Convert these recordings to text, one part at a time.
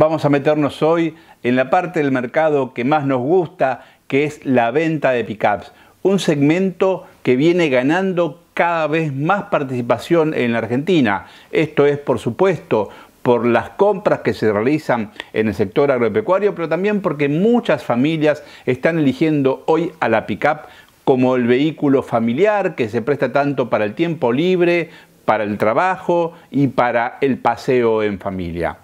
Vamos a meternos hoy en la parte del mercado que más nos gusta, que es la venta de pickups. Un segmento que viene ganando cada vez más participación en la Argentina. Esto es, por supuesto, por las compras que se realizan en el sector agropecuario, pero también porque muchas familias están eligiendo hoy a la pickup como el vehículo familiar que se presta tanto para el tiempo libre, para el trabajo y para el paseo en familia.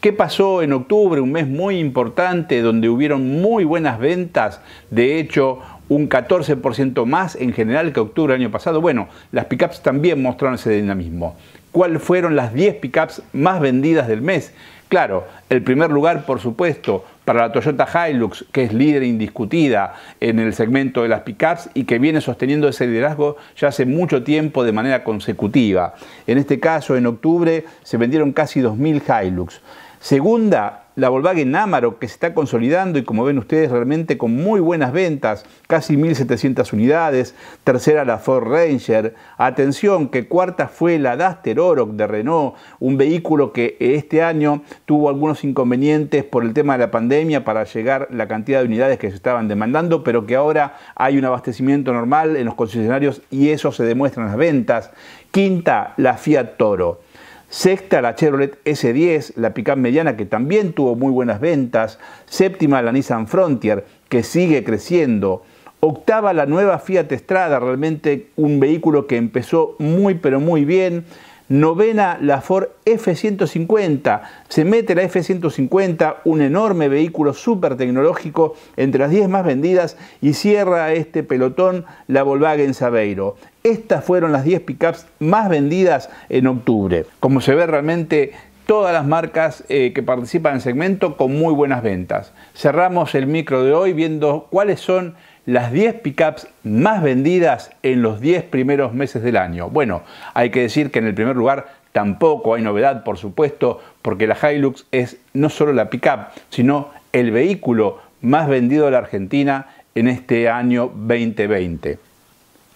¿Qué pasó en octubre? Un mes muy importante donde hubieron muy buenas ventas. De hecho, un 14% más en general que octubre del año pasado. Bueno, las pickups también mostraron ese dinamismo. ¿Cuáles fueron las 10 pickups más vendidas del mes? Claro, el primer lugar, por supuesto, para la Toyota Hilux, que es líder indiscutida en el segmento de las pickups y que viene sosteniendo ese liderazgo ya hace mucho tiempo de manera consecutiva. En este caso, en octubre se vendieron casi 2.000 Hilux. Segunda, la Volkswagen Amarok, que se está consolidando y como ven ustedes realmente con muy buenas ventas, casi 1.700 unidades. Tercera, la Ford Ranger. Atención, que cuarta fue la Duster Oroch de Renault, un vehículo que este año tuvo algunos inconvenientes por el tema de la pandemia para llegar la cantidad de unidades que se estaban demandando, pero que ahora hay un abastecimiento normal en los concesionarios y eso se demuestra en las ventas. Quinta, la Fiat Toro. Sexta, la Chevrolet S10, la pickup mediana que también tuvo muy buenas ventas. Séptima, la Nissan Frontier, que sigue creciendo. Octava, la nueva Fiat Estrada, realmente un vehículo que empezó muy pero muy bien Novena, la Ford F-150. Se mete la F-150, un enorme vehículo súper tecnológico, entre las 10 más vendidas, y cierra este pelotón la Volkswagen Saveiro. Estas fueron las 10 pickups más vendidas en octubre. Como se ve realmente todas las marcas eh, que participan en el segmento con muy buenas ventas. Cerramos el micro de hoy viendo cuáles son las 10 pickups más vendidas en los 10 primeros meses del año. Bueno, hay que decir que en el primer lugar tampoco hay novedad, por supuesto, porque la Hilux es no solo la pickup, sino el vehículo más vendido de la Argentina en este año 2020.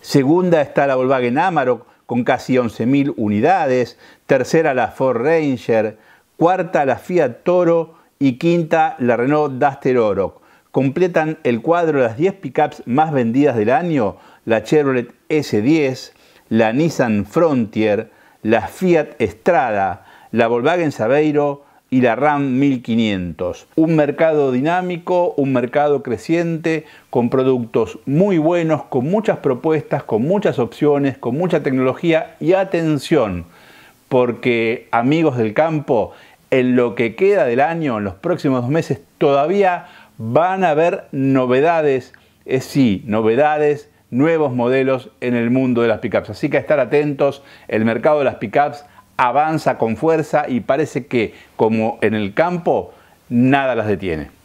Segunda está la Volkswagen Amarok con casi 11.000 unidades, tercera la Ford Ranger, cuarta la Fiat Toro y quinta la Renault Duster Oroch completan el cuadro de las 10 pickups más vendidas del año la Chevrolet S10, la Nissan Frontier, la Fiat Strada, la Volkswagen Saveiro y la RAM 1500. Un mercado dinámico, un mercado creciente, con productos muy buenos, con muchas propuestas, con muchas opciones, con mucha tecnología y atención, porque amigos del campo, en lo que queda del año, en los próximos dos meses, todavía van a haber novedades, eh, sí, novedades, nuevos modelos en el mundo de las pickups. Así que estar atentos, el mercado de las pickups avanza con fuerza y parece que, como en el campo, nada las detiene.